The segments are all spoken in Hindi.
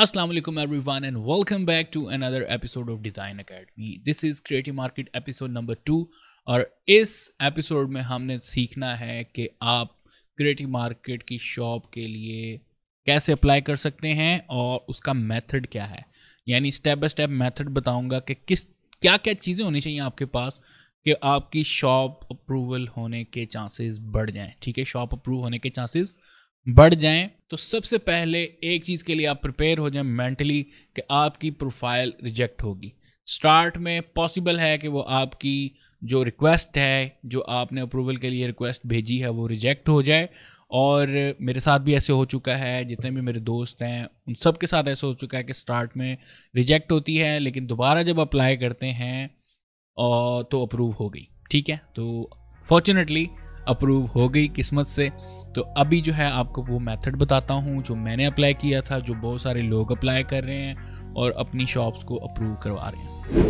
Assalamu alaikum everyone and welcome back to another episode of Design Academy. This is Creative Market episode number two और इस एपिसोड में हमने सीखना है कि आप क्रिएटिव मार्केट की शॉप के लिए कैसे अप्लाई कर सकते हैं और उसका मेथड क्या है यानी स्टेप बाय स्टेप मेथड बताऊंगा कि किस क्या क्या चीज़ें होनी चाहिए आपके पास कि आपकी शॉप अप्रूवल होने के चांसेस बढ़ जाएं ठीक है शॉप अप्रूव होने के चांसेस बढ़ जाएं तो सबसे पहले एक चीज़ के लिए आप प्रिपेयर हो जाएं मेंटली कि आपकी प्रोफाइल रिजेक्ट होगी स्टार्ट में पॉसिबल है कि वो आपकी जो रिक्वेस्ट है जो आपने अप्रूवल के लिए रिक्वेस्ट भेजी है वो रिजेक्ट हो जाए और मेरे साथ भी ऐसे हो चुका है जितने भी मेरे दोस्त हैं उन सब के साथ ऐसे हो चुका है कि स्टार्ट में रिजेक्ट होती है लेकिन दोबारा जब अप्लाई करते हैं तो अप्रूव हो गई ठीक है तो फॉर्चुनेटली अप्रूव हो गई किस्मत से तो अभी जो है आपको वो मेथड बताता हूँ जो मैंने अप्लाई किया था जो बहुत सारे लोग अप्लाई कर रहे हैं और अपनी शॉप्स को अप्रूव करवा रहे हैं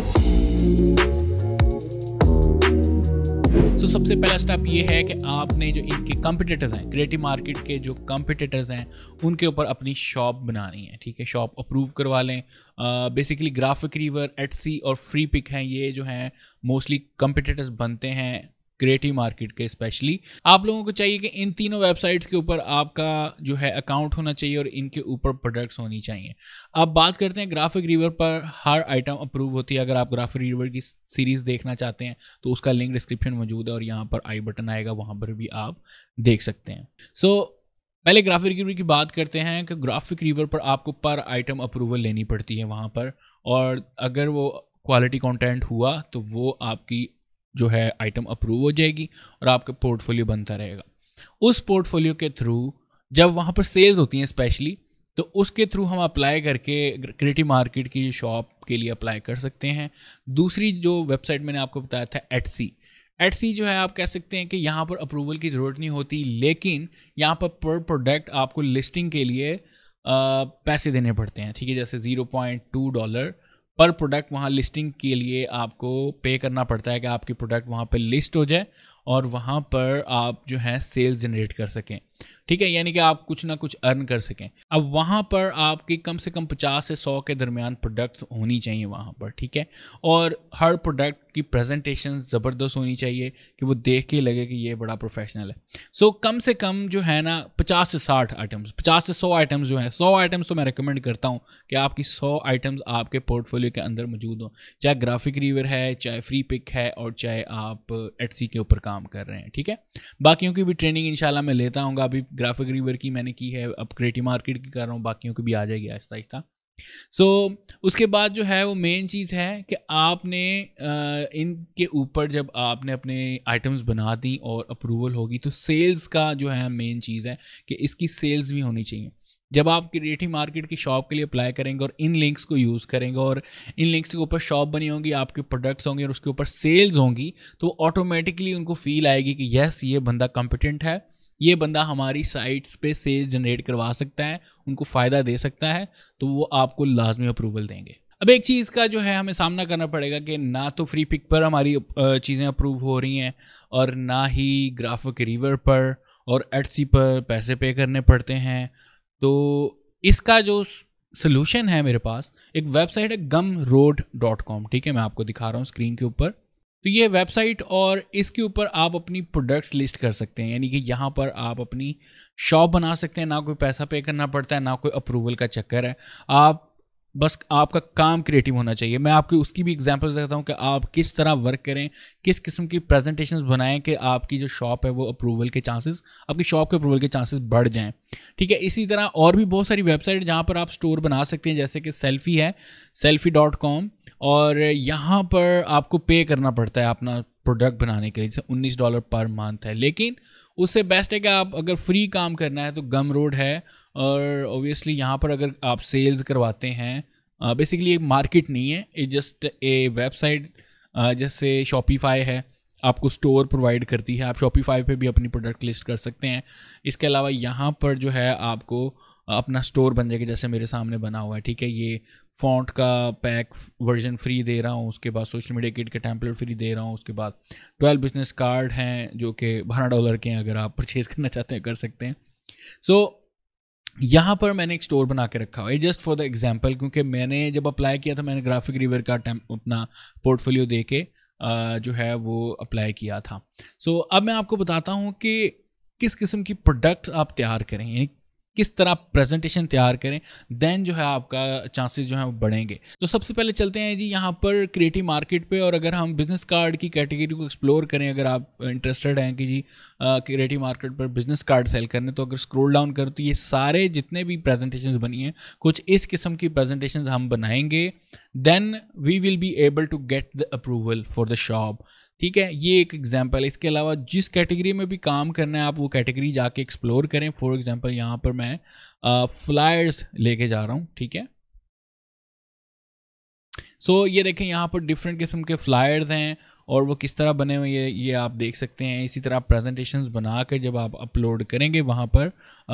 तो so, सबसे पहला स्टेप ये है कि आपने जो इनके कंपटीटर्स हैं क्रिएटिव मार्केट के जो कंपटीटर्स हैं उनके ऊपर अपनी शॉप बनानी है ठीक है शॉप अप्रूव करवा लें बेसिकली ग्राफिक रीवर एटसी और फ्री पिक हैं ये जो हैं मोस्टली कंपटीटर्स बनते हैं क्रिएटिव मार्केट e के स्पेशली आप लोगों को चाहिए कि इन तीनों वेबसाइट्स के ऊपर आपका जो है अकाउंट होना चाहिए और इनके ऊपर प्रोडक्ट्स होनी चाहिए अब बात करते हैं ग्राफिक रीवर पर हर आइटम अप्रूव होती है अगर आप ग्राफिक रिवर की सीरीज़ देखना चाहते हैं तो उसका लिंक डिस्क्रिप्शन मौजूद है और यहाँ पर आई बटन आएगा वहाँ पर भी आप देख सकते हैं सो so, पहले ग्राफिक रिवर की बात करते हैं कि ग्राफिक रिवर पर आपको पर आइटम अप्रूवल लेनी पड़ती है वहाँ पर और अगर वो क्वालिटी कंटेंट हुआ तो वो आपकी जो है आइटम अप्रूव हो जाएगी और आपका पोर्टफोलियो बनता रहेगा उस पोर्टफोलियो के थ्रू जब वहाँ पर सेल्स होती हैं स्पेशली तो उसके थ्रू हम अप्लाई करके क्रिएटिव मार्केट की शॉप के लिए अप्लाई कर सकते हैं दूसरी जो वेबसाइट मैंने आपको बताया था एटसी एटसी जो है आप कह सकते हैं कि यहाँ पर अप्रूवल की ज़रूरत नहीं होती लेकिन यहाँ पर पर प्रोडक्ट आपको लिस्टिंग के लिए आ, पैसे देने पड़ते हैं ठीक है जैसे ज़ीरो पॉइंट टू डॉलर पर प्रोडक्ट वहाँ लिस्टिंग के लिए आपको पे करना पड़ता है कि आपकी प्रोडक्ट वहाँ पे लिस्ट हो जाए और वहाँ पर आप जो है सेल्स जनरेट कर सकें ठीक है यानी कि आप कुछ ना कुछ अर्न कर सकें अब वहाँ पर आपकी कम से कम पचास से सौ के दरमियान प्रोडक्ट्स होनी चाहिए वहाँ पर ठीक है और हर प्रोडक्ट की प्रेजेंटेशन ज़बरदस्त होनी चाहिए कि वो देख के लगे कि ये बड़ा प्रोफेशनल है सो so, कम से कम जो है ना पचास से साठ आइटम्स पचास से सौ आइटम्स जो है सौ आइटम्स तो मैं रिकमेंड करता हूँ कि आपकी सौ आइटम्स आपके पोर्टफोलियो के अंदर मौजूद हों चाहे ग्राफिक रिवर है चाहे फ्री पिक है और चाहे आप एट के ऊपर काम काम कर रहे हैं ठीक है बाकियों की भी ट्रेनिंग इंशाल्लाह मैं लेता हूँ अभी ग्राफिक रिवर की मैंने की है अब क्रिएटिव मार्केट की कर रहा हूँ बाकियों की भी आ जाएगी आहिस्ता आहिस्ता सो so, उसके बाद जो है वो मेन चीज़ है कि आपने इनके ऊपर जब आपने अपने आइटम्स बना दी और अप्रूवल होगी तो सेल्स का जो है मेन चीज़ है कि इसकी सेल्स भी होनी चाहिए जब आप क्रिएटिव मार्केट की शॉप के लिए अप्लाई करेंगे और इन लिंक्स को यूज़ करेंगे और इन लिंक्स के ऊपर शॉप बनी होंगी आपके प्रोडक्ट्स होंगे और उसके ऊपर सेल्स होंगी तो ऑटोमेटिकली उनको फील आएगी कि यस ये बंदा कॉम्पिटेंट है ये बंदा हमारी साइट्स पे सेल्स जनरेट करवा सकता है उनको फ़ायदा दे सकता है तो वो आपको लाजमी अप्रूवल देंगे अब एक चीज़ का जो है हमें सामना करना पड़ेगा कि ना तो फ्री पिक पर हमारी चीज़ें अप्रूव हो रही हैं और ना ही ग्राफिक रिवर पर और एडसी पर पैसे पे करने पड़ते हैं तो इसका जो सोल्यूशन है मेरे पास एक वेबसाइट है गम रोड डॉट कॉम ठीक है मैं आपको दिखा रहा हूँ स्क्रीन के ऊपर तो ये वेबसाइट और इसके ऊपर आप अपनी प्रोडक्ट्स लिस्ट कर सकते हैं यानी कि यहाँ पर आप अपनी शॉप बना सकते हैं ना कोई पैसा पे करना पड़ता है ना कोई अप्रूवल का चक्कर है आप बस आपका काम क्रिएटिव होना चाहिए मैं आपकी उसकी भी एग्जाम्पल्स देता हूँ कि आप किस तरह वर्क करें किस किस्म की प्रेजेंटेशंस बनाएं कि आपकी जो शॉप है वो अप्रूवल के चांसेस आपकी शॉप के अप्रूवल के चांसेस बढ़ जाएं ठीक है इसी तरह और भी बहुत सारी वेबसाइट जहाँ पर आप स्टोर बना सकते हैं जैसे कि सेल्फी है सेल्फी डॉट कॉम और यहाँ पर आपको पे करना पड़ता है अपना प्रोडक्ट बनाने के लिए जैसे उन्नीस डॉलर पर मंथ है लेकिन उससे बेस्ट है कि आप अगर फ्री काम करना है तो गम रोड है और ओबियसली यहाँ पर अगर आप सेल्स करवाते हैं बेसिकली एक मार्केट नहीं है इट जस्ट ए वेबसाइट जैसे शॉपीफाई है आपको स्टोर प्रोवाइड करती है आप शॉपीफाई पे भी अपनी प्रोडक्ट लिस्ट कर सकते हैं इसके अलावा यहाँ पर जो है आपको अपना स्टोर बन जाएगा जैसे मेरे सामने बना हुआ है ठीक है ये फॉन्ट का पैक वर्जन फ्री दे रहा हूँ उसके बाद सोशल मीडिया किट का टेम्पलेट फ्री दे रहा हूँ उसके बाद ट्वेल्व बिजनेस कार्ड हैं जो कि बारह डॉलर के हैं अगर आप परचेज़ करना चाहते हैं कर सकते हैं सो so, यहाँ पर मैंने एक स्टोर बना के रखा हुआ है जस्ट फॉर द एग्जांपल क्योंकि मैंने जब अप्लाई किया था मैंने ग्राफिक रिवर का अपना पोर्टफोलियो दे के जो है वो अप्लाई किया था सो so, अब मैं आपको बताता हूँ कि किस किस्म की प्रोडक्ट आप तैयार करें यानी किस तरह प्रेजेंटेशन तैयार करें देन जो है आपका चांसेस जो है वो बढ़ेंगे तो सबसे पहले चलते हैं जी यहाँ पर क्रिएटिव मार्केट पे और अगर हम बिजनेस कार्ड की कैटेगरी को एक्सप्लोर करें अगर आप इंटरेस्टेड हैं कि जी क्रिएटिव मार्केट पर बिजनेस कार्ड सेल करने तो अगर स्क्रोल डाउन करें तो ये सारे जितने भी प्रेजेंटेशन बनी हैं कुछ इस किस्म की प्रेजेंटेशन हम बनाएंगे then we will be able to get the approval for the shop ठीक है ये एक एग्जाम्पल है इसके अलावा जिस कैटेगरी में भी काम करना है आप वो कैटेगरी जाके एक्सप्लोर करें फॉर एग्जाम्पल यहाँ पर मैं फ्लायर्स लेके जा रहा हूँ ठीक है सो so, ये देखें यहाँ पर डिफरेंट किस्म के फ्लायर्स हैं और वो किस तरह बने हुए ये ये आप देख सकते हैं इसी तरह प्रेजेंटेशन प्रेजेंटेशंस बना कर जब आप अपलोड करेंगे वहाँ पर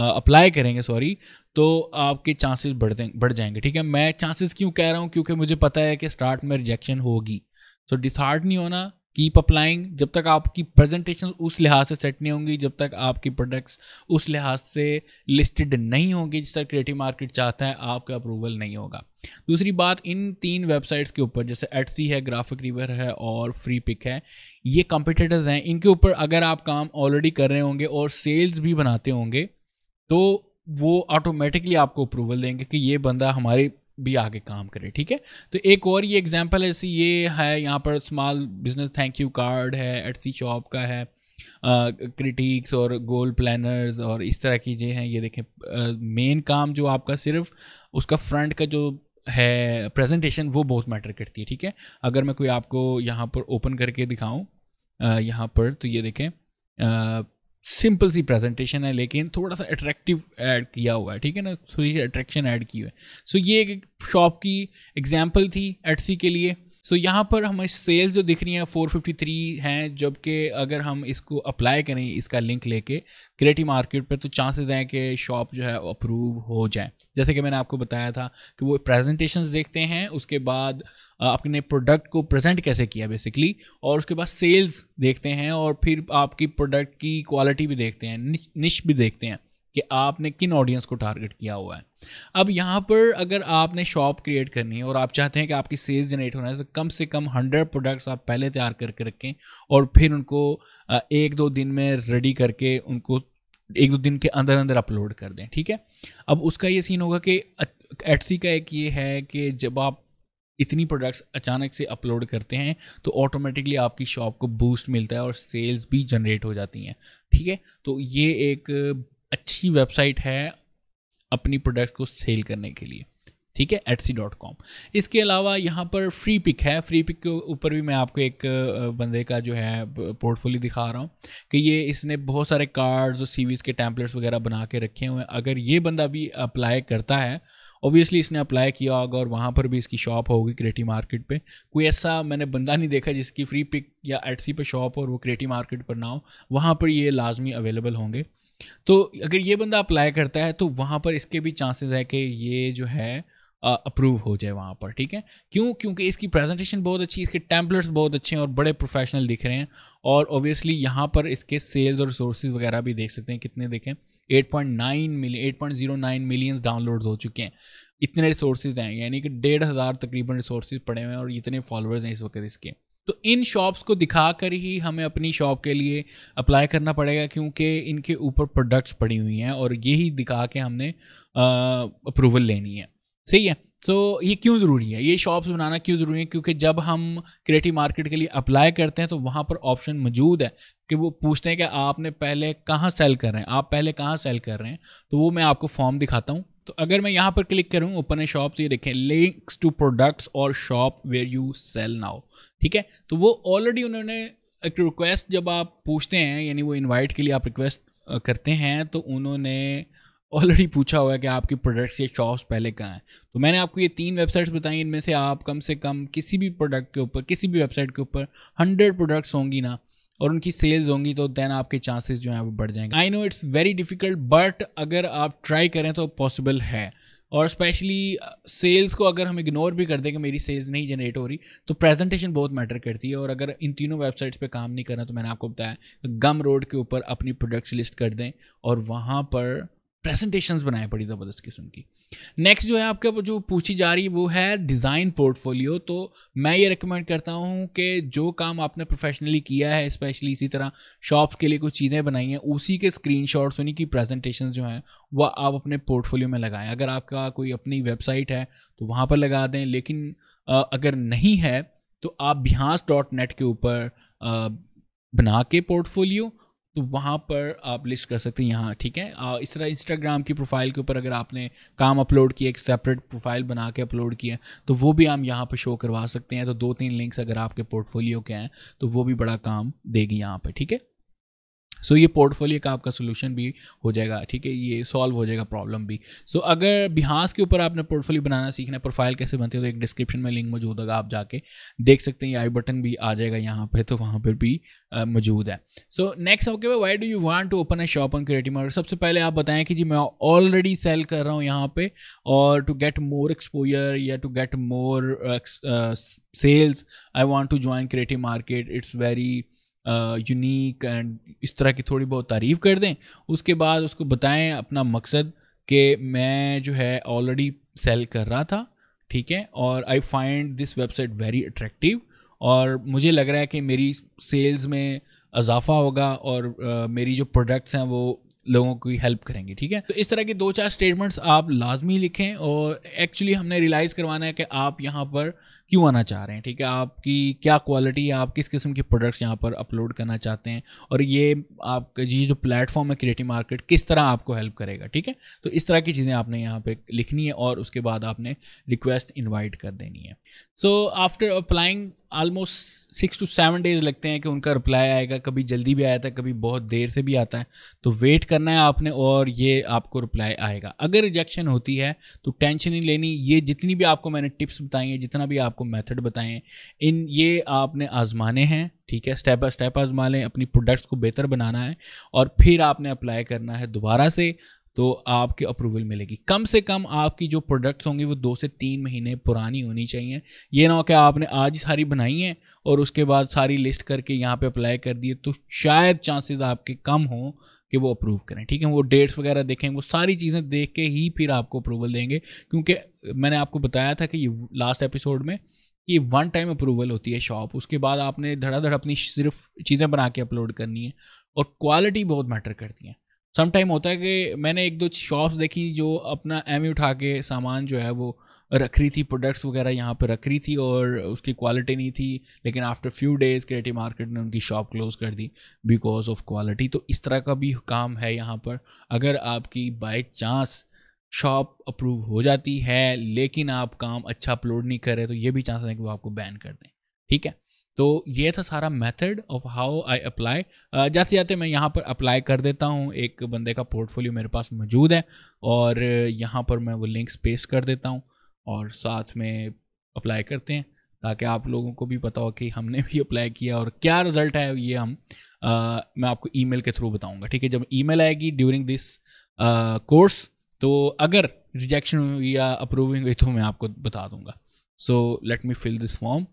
अप्लाई करेंगे सॉरी तो आपके चांसेस बढ़ बढ़ जाएंगे ठीक है मैं चांसेस क्यों कह रहा हूँ क्योंकि मुझे पता है कि स्टार्ट में रिजेक्शन होगी सो so, डिसार्ट नहीं होना कीप अप्लाइंग जब तक आपकी प्रेजेंटेशन उस लिहाज से सेट नहीं होंगी जब तक आपकी प्रोडक्ट्स उस लिहाज से लिस्टेड नहीं होंगी जिस तरह क्रिएटिव मार्केट चाहता है आपका अप्रूवल नहीं होगा दूसरी बात इन तीन वेबसाइट्स के ऊपर जैसे एटसी है ग्राफिक रिवर है और फ्री पिक है ये कंपिटेटर्स हैं इनके ऊपर अगर आप काम ऑलरेडी कर रहे होंगे और सेल्स भी बनाते होंगे तो वो ऑटोमेटिकली आपको अप्रूवल देंगे कि ये बंदा हमारी भी आगे काम करे ठीक है तो एक और ये एग्जाम्पल ऐसी ये है यहाँ पर small business thank you card है एटसी शॉप का है क्रिटिक्स और गोल प्लानर्स और इस तरह की जो हैं ये देखें मेन काम जो आपका सिर्फ उसका फ्रंट का जो है प्रेजेंटेशन वो बहुत मैटर करती है ठीक है अगर मैं कोई आपको यहाँ पर ओपन करके दिखाऊँ यहाँ पर तो ये देखें सिंपल सी प्रेजेंटेशन है लेकिन थोड़ा सा अट्रैक्टिव ऐड किया हुआ है ठीक है ना थोड़ी सी अट्रैक्शन ऐड की हुई है सो so, ये एक शॉप की एग्जाम्पल थी एटसी के लिए सो so, यहाँ पर हमें सेल्स जो दिख रही हैं 453 हैं जबकि अगर हम इसको अप्लाई करें इसका लिंक लेके क्रिएटिव मार्केट पर तो चांसेस हैं कि शॉप जो है अप्रूव हो जाए जैसे कि मैंने आपको बताया था कि वो प्रेजेंटेशंस देखते हैं उसके बाद आपने प्रोडक्ट को प्रेजेंट कैसे किया बेसिकली और उसके बाद सेल्स देखते हैं और फिर आपकी प्रोडक्ट की क्वालिटी भी देखते हैं निश भी देखते हैं कि आपने किन ऑडियंस को टारगेट किया हुआ है अब यहाँ पर अगर आपने शॉप क्रिएट करनी है और आप चाहते हैं कि आपकी सेल्स जनरेट होना है तो कम से कम हंड्रेड प्रोडक्ट्स आप पहले तैयार करके रखें और फिर उनको एक दो दिन में रेडी करके उनको एक दो दिन के अंदर अंदर अपलोड कर दें ठीक है अब उसका ये सीन होगा कि एटसी का एक ये है कि जब आप इतनी प्रोडक्ट्स अचानक से अपलोड करते हैं तो ऑटोमेटिकली आपकी शॉप को बूस्ट मिलता है और सेल्स भी जनरेट हो जाती हैं ठीक है तो ये एक अच्छी वेबसाइट है अपनी प्रोडक्ट को सेल करने के लिए ठीक है एट सी डॉट कॉम इसके अलावा यहाँ पर फ्री पिक है फ्री पिक के ऊपर भी मैं आपको एक बंदे का जो है पोर्टफोलियो दिखा रहा हूँ कि ये इसने बहुत सारे कार्ड्स और सीवीज के टैंपलेट्स वगैरह बना के रखे हुए हैं अगर ये बंदा भी अप्लाई करता है ऑब्वियसली इसने अप्लाई किया होगा और वहाँ पर भी इसकी शॉप होगी क्रिएटिव मार्केट पे कोई ऐसा मैंने बंदा नहीं देखा जिसकी फ्री पिक या एटसी पर शॉप और वो क्रिएटिव मार्केट पर ना हो वहाँ पर ये लाजमी अवेलेबल होंगे तो अगर ये बंदा अप्लाई करता है तो वहाँ पर इसके भी चांसेस है कि ये जो है अप्रूव हो जाए वहाँ पर ठीक है क्यों क्योंकि इसकी प्रेजेंटेशन बहुत अच्छी इसके टैम्पलेट्स बहुत अच्छे हैं और बड़े प्रोफेशनल दिख रहे हैं और ओबियसली यहाँ पर इसके सेल्स और रिसोर्स वगैरह भी देख सकते हैं कितने देखें 8.9 मिलियन 8.09 मिलियंस डाउनलोड हो चुके हैं इतने रिसोर्सेज हैं यानी कि डेढ़ हज़ार तकरीबन रिसोर्सेज पड़े हुए हैं और इतने फॉलोअर्स हैं इस वक्त इसके तो इन शॉप्स को दिखा कर ही हमें अपनी शॉप के लिए अप्लाई करना पड़ेगा क्योंकि इनके ऊपर प्रोडक्ट्स पड़ी हुई हैं और यही दिखा के हमने अप्रूवल लेनी है सही है सो so, ये क्यों ज़रूरी है ये शॉप्स बनाना क्यों ज़रूरी है क्योंकि जब हम क्रिएटिव मार्केट के लिए अप्लाई करते हैं तो वहाँ पर ऑप्शन मौजूद है कि वो पूछते हैं कि आपने पहले कहाँ सेल कर रहे हैं आप पहले कहाँ सेल कर रहे हैं तो वो मैं आपको फॉर्म दिखाता हूँ तो अगर मैं यहाँ पर क्लिक करूँ ओपन ए शॉप तो ये देखें लिंक्स टू प्रोडक्ट्स और shop where you sell now ठीक है तो वो ऑलरेडी उन्होंने एक रिक्वेस्ट जब आप पूछते हैं यानी वो इनवाइट के लिए आप रिक्वेस्ट करते हैं तो उन्होंने ऑलरेडी पूछा हुआ है कि आपकी प्रोडक्ट्स या शॉप्स पहले कहाँ हैं तो मैंने आपको ये तीन वेबसाइट्स बताई इनमें से आप कम से कम किसी भी प्रोडक्ट के ऊपर किसी भी वेबसाइट के ऊपर हंड्रेड प्रोडक्ट्स होंगी ना और उनकी सेल्स होंगी तो देन आपके चांसेस जो हैं वो बढ़ जाएंगे I know it's very difficult but अगर आप ट्राई करें तो पॉसिबल है और स्पेशली सेल्स uh, को अगर हम इग्नोर भी कर दें कि मेरी सेल्स नहीं जनरेट हो रही तो प्रेजेंटेशन बहुत मैटर करती है और अगर इन तीनों वेबसाइट्स पे काम नहीं करना तो मैंने आपको बताया गम तो रोड के ऊपर अपनी प्रोडक्ट्स लिस्ट कर दें और वहाँ पर प्रेजेंटेशंस बनाए बड़ी ज़बरदस्त किस्म की नेक्स्ट जो है आपके जो पूछी जा रही वो है डिज़ाइन पोर्टफोलियो तो मैं ये रिकमेंड करता हूँ कि जो काम आपने प्रोफेशनली किया है स्पेशली इसी तरह शॉप्स के लिए कुछ चीज़ें बनाई हैं उसी के स्क्रीन शॉट्स उन्हीं की प्रेजेंटेशन जो हैं वह आप अपने पोर्टफोलियो में लगाएं अगर आपका कोई अपनी वेबसाइट है तो वहाँ पर लगा दें लेकिन अगर नहीं है तो आप बिहास डॉट नेट के ऊपर बना के पोर्टफोलियो तो वहाँ पर आप लिस्ट कर सकते हैं यहाँ ठीक है आ, इस तरह इंस्टाग्राम की प्रोफाइल के ऊपर अगर आपने काम अपलोड किया एक सेपरेट प्रोफाइल बना के अपलोड किया तो वो भी हम यहाँ पर शो करवा सकते हैं तो दो तीन लिंक्स अगर आपके पोर्टफोलियो के हैं तो वो भी बड़ा काम देगी यहाँ पर ठीक है सो so, ये पोर्टफोलियो का आपका सोल्यूशन भी हो जाएगा ठीक है ये सॉल्व हो जाएगा प्रॉब्लम भी सो so, अगर बिहार के ऊपर आपने पोर्टफोलियो बनाना सीखना है प्रोफाइल कैसे बनती है तो एक डिस्क्रिप्शन में लिंक मौजूद होगा आप जाके देख सकते हैं ये आई बटन भी आ जाएगा यहाँ पर तो वहाँ पर भी मौजूद है so next okay why do you want to open a shop on creative market सबसे पहले आप बताएं कि जी मैं ऑलरेडी सेल कर रहा हूँ यहाँ पे और टू गेट मोर एक्सपोजर या to get more sales I want to join creative market it's very unique and इस तरह की थोड़ी बहुत तारीफ़ कर दें उसके बाद उसको बताएं अपना मकसद कि मैं जो है ऑलरेडी सेल कर रहा था ठीक है और I find this website very attractive और मुझे लग रहा है कि मेरी सेल्स में इजाफा होगा और uh, मेरी जो प्रोडक्ट्स हैं वो लोगों की हेल्प करेंगे ठीक है तो इस तरह के दो चार स्टेटमेंट्स आप लाजमी लिखें और एक्चुअली हमने रियलाइज़ करवाना है कि आप यहाँ पर क्यों आना चाह रहे हैं ठीक है आपकी क्या क्वालिटी है आप किस किस्म के प्रोडक्ट्स यहाँ पर अपलोड करना चाहते हैं और ये आपका ये जो प्लेटफॉर्म है क्रिएटिव मार्केट किस तरह आपको हेल्प करेगा ठीक है तो इस तरह की चीज़ें आपने यहाँ पर लिखनी है और उसके बाद आपने रिक्वेस्ट इन्वाइट कर देनी है so after applying almost six to seven days लगते हैं कि उनका रिप्लाई आएगा कभी जल्दी भी आया था कभी बहुत देर से भी आता है तो वेट करना है आपने और ये आपको रिप्लाई आएगा अगर रिजेक्शन होती है तो टेंशन नहीं लेनी ये जितनी भी आपको मैंने टिप्स बताई हैं जितना भी आपको मेथड बताए हैं इन ये आपने आजमाने हैं ठीक है स्टेप बाई स्टेप आजमा लें अपनी प्रोडक्ट्स को बेहतर बनाना है और फिर आपने अप्लाई करना है दोबारा से तो आपके अप्रूवल मिलेगी कम से कम आपकी जो प्रोडक्ट्स होंगी वो दो से तीन महीने पुरानी होनी चाहिए ये ना हो कि आपने आज ही सारी बनाई है और उसके बाद सारी लिस्ट करके यहाँ पे अप्लाई कर दिए तो शायद चांसेस आपके कम हों कि वो अप्रूव करें ठीक है वो डेट्स वगैरह देखें वो सारी चीज़ें देख के ही फिर आपको अप्रूवल देंगे क्योंकि मैंने आपको बताया था कि ये लास्ट एपिसोड में कि वन टाइम अप्रूवल होती है शॉप उसके बाद आपने धड़ाधड़ अपनी सिर्फ चीज़ें बना के अपलोड करनी है और क्वालिटी बहुत मैटर करती है सम टाइम होता है कि मैंने एक दो शॉप्स देखी जो अपना एम e उठा के सामान जो है वो रख रही थी प्रोडक्ट्स वगैरह यहाँ पर रख रही थी और उसकी क्वालिटी नहीं थी लेकिन after few days Creative Market ने उनकी शॉप क्लोज़ कर दी बिकॉज ऑफ क्वालिटी तो इस तरह का भी काम है यहाँ पर अगर आपकी बाई चांस शॉप अप्रूव हो जाती है लेकिन आप काम अच्छा अपलोड नहीं कर रहे तो ये भी चांस है कि वो आपको बैन कर दें ठीक है तो ये था सारा method of how I apply जाते जाते मैं यहाँ पर अप्लाई कर देता हूँ एक बंदे का पोर्टफोलियो मेरे पास मौजूद है और यहाँ पर मैं वो लिंक्स पेस्ट कर देता हूँ और साथ में अप्लाई करते हैं ताकि आप लोगों को भी पता हो कि हमने भी अप्लाई किया और क्या रिजल्ट है ये हम आ, मैं आपको ईमेल के थ्रू बताऊंगा ठीक है जब ईमेल आएगी ड्यूरिंग दिस कोर्स तो अगर रिजेक्शन हुई या अप्रूविंग हुई तो मैं आपको बता दूंगा so let me fill this form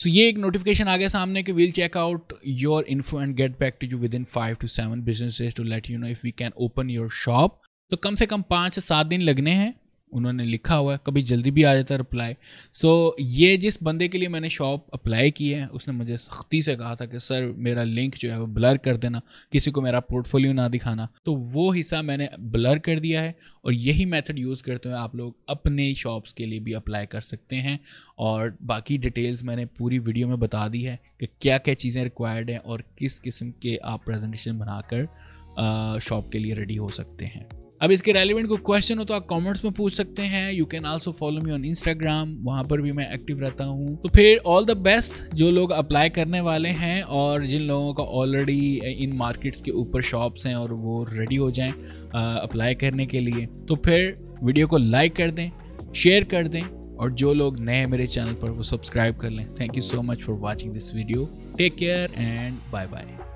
so so, ये एक नोटिफिकेशन आ गया सामने कि will check out your info and get back to you within five to seven business to let you know if we can open your shop तो कम से कम पाँच से सात दिन लगने हैं उन्होंने लिखा हुआ है कभी जल्दी भी आ जाता है रिप्लाई सो so, ये जिस बंदे के लिए मैंने शॉप अप्लाई की है उसने मुझे सख्ती से कहा था कि सर मेरा लिंक जो है वो ब्लर कर देना किसी को मेरा पोर्टफोलियो ना दिखाना तो वो हिस्सा मैंने ब्लर कर दिया है और यही मेथड यूज़ करते हुए आप लोग अपने शॉप्स के लिए भी अप्लाई कर सकते हैं और बाकी डिटेल्स मैंने पूरी वीडियो में बता दी है कि क्या क्या चीज़ें रिक्वायर्ड हैं और किस किस्म के आप प्रेजेंटेशन बनाकर शॉप के लिए रेडी हो सकते हैं अब इसके रेलिवेंट कोई क्वेश्चन हो तो आप कमेंट्स में पूछ सकते हैं you can also follow me on Instagram वहां पर भी मैं एक्टिव रहता हूँ तो फिर ऑल द बेस्ट जो लोग अप्लाई करने वाले हैं और जिन लोगों का ऑलरेडी इन मार्केट्स के ऊपर शॉप्स हैं और वो रेडी हो जाएं अप्लाई करने के लिए तो फिर वीडियो को लाइक कर दें शेयर कर दें और जो लोग नए हैं मेरे चैनल पर वो सब्सक्राइब कर लें thank you so much for watching this video take care and bye bye